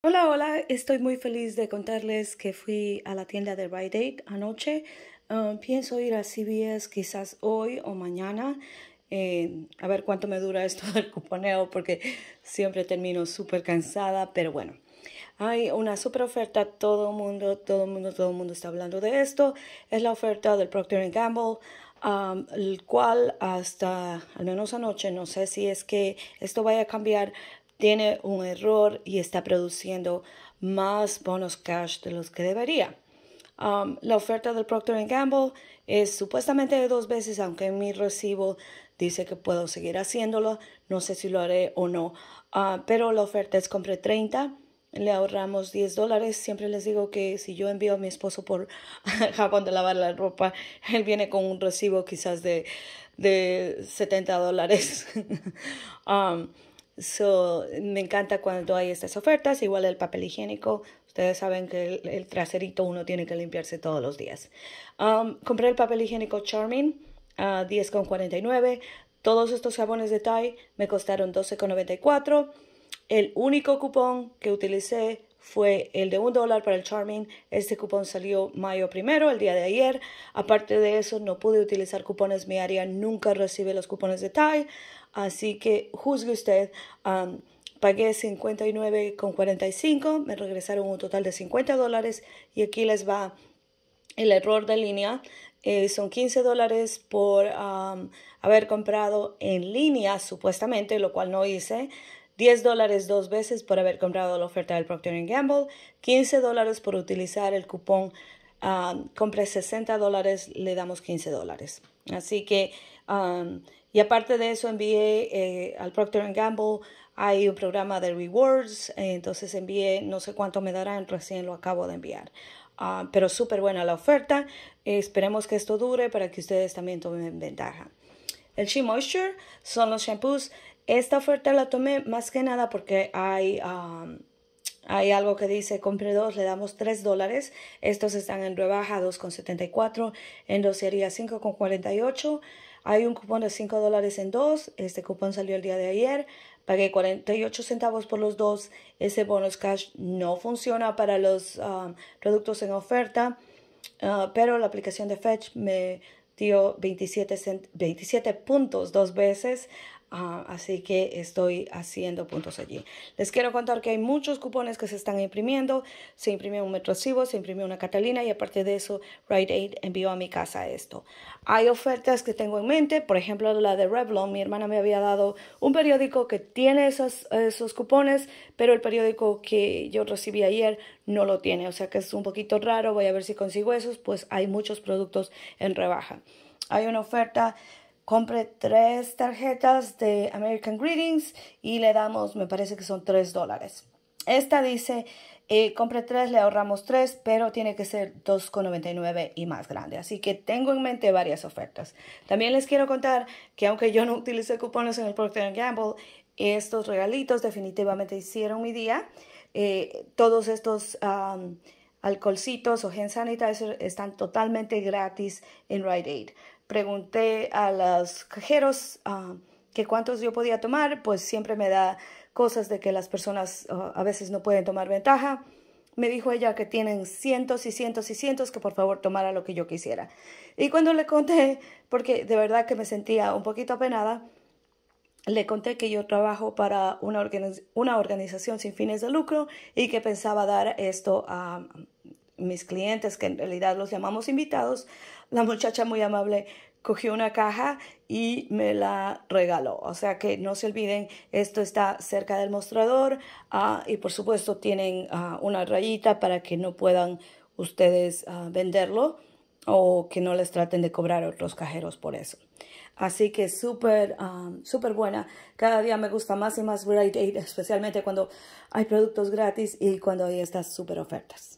Hola, hola, estoy muy feliz de contarles que fui a la tienda de Rite Aid anoche. Ah, pienso ir a CVS quizás hoy o mañana. Eh, a ver cuánto me dura esto del cuponeo porque siempre termino súper cansada, pero bueno. Hay una super oferta, todo el mundo, todo el mundo, todo el mundo está hablando de esto. Es la oferta del Procter Gamble, el cual hasta al menos anoche, no sé si es que esto vaya a cambiar, tiene un error y está produciendo más bonos cash de los que debería. Um, la oferta del Procter Gamble es supuestamente de dos veces, aunque mi recibo dice que puedo seguir haciéndolo. No sé si lo haré o no, ah, pero la oferta es compré 30 le ahorramos 10 dólares. Siempre les digo que si yo envío a mi esposo por Japón de lavar la ropa, él viene con un recibo quizás de, de 70 dólares. Um, So, me encanta cuando hay estas ofertas, igual el papel higiénico. Ustedes saben que el, traserito uno tiene que limpiarse todos los días. Um, compré el papel higiénico Charmin ah, a 10,49. Todos estos jabones de Thai me costaron 12,94. El único cupón que utilicé fue el de un dólar para el Charmin. Este cupón salió mayo primero, el día de ayer. Aparte de eso, no pude utilizar cupones. Mi área nunca recibe los cupones de Thai Así que juzgue usted. pagué 59,45, me regresaron un total de 50 dólares y aquí les va el error de línea. Eh, son 15 dólares por haber comprado en línea, supuestamente, lo cual no hice. 10 dólares dos veces por haber comprado la oferta del Procter Gamble, 15 dólares por utilizar el cupón compré um, compre 60 dólares, le damos 15 dólares. Así que, um, y aparte de eso, envié eh, al Procter Gamble, hay un programa de rewards, eh, entonces envié, no sé cuánto me darán, recién lo acabo de enviar. Ah, pero súper buena la oferta, esperemos que esto dure para que ustedes también tomen ventaja. El She Moisture son los shampoos. Esta oferta la tomé más que nada porque hay um, hay algo que dice, compre dos, le damos tres dólares. Estos están en rebaja 2,74, en y 5,48. Hay un cupón de cinco dólares en dos. Este cupón salió el día de ayer. Pagué 48 centavos por los dos. Ese bonus cash no funciona para los um, productos en oferta. Uh, pero la aplicación de Fetch me dio 27, 27 puntos dos veces. Ah, así que estoy haciendo puntos allí. Les quiero contar que hay muchos cupones que se están imprimiendo. Se imprimió un Metrocibo se imprimió una Catalina y aparte de eso, Rite Aid envió a mi casa esto. Hay ofertas que tengo en mente, por ejemplo la de Revlon. Mi hermana me había dado un periódico que tiene esos, esos cupones, pero el periódico que yo recibí ayer no lo tiene. O sea que es un poquito raro. Voy a ver si consigo esos, pues hay muchos productos en rebaja. Hay una oferta compre tres tarjetas de American Greetings y le damos, me parece que son tres dólares. Esta dice, compré eh, compre tres, le ahorramos tres, pero tiene que ser 2,99 y más grande. Así que tengo en mente varias ofertas. También les quiero contar que aunque yo no utilicé cupones en el Procter Gamble, estos regalitos definitivamente hicieron mi día. Eh, todos estos alcoholcitos o hand sanitizer están totalmente gratis en Rite Aid pregunté a los cajeros ah, que cuántos yo podía tomar, pues siempre me da cosas de que las personas ah, a veces no pueden tomar ventaja. Me dijo ella que tienen cientos y cientos y cientos, que por favor tomara lo que yo quisiera. Y cuando le conté, porque de verdad que me sentía un poquito apenada, le conté que yo trabajo para una, una organización sin fines de lucro y que pensaba dar esto a mis clientes, que en realidad los llamamos invitados, la muchacha muy amable cogió una caja y me la regaló. O sea que no se olviden, esto está cerca del mostrador ah, y por supuesto tienen ah, una rayita para que no puedan ustedes ah, venderlo o que no les traten de cobrar otros cajeros por eso. Así que súper, súper buena. Cada día me gusta más y más Bright Aid, especialmente cuando hay productos gratis y cuando hay estas súper ofertas.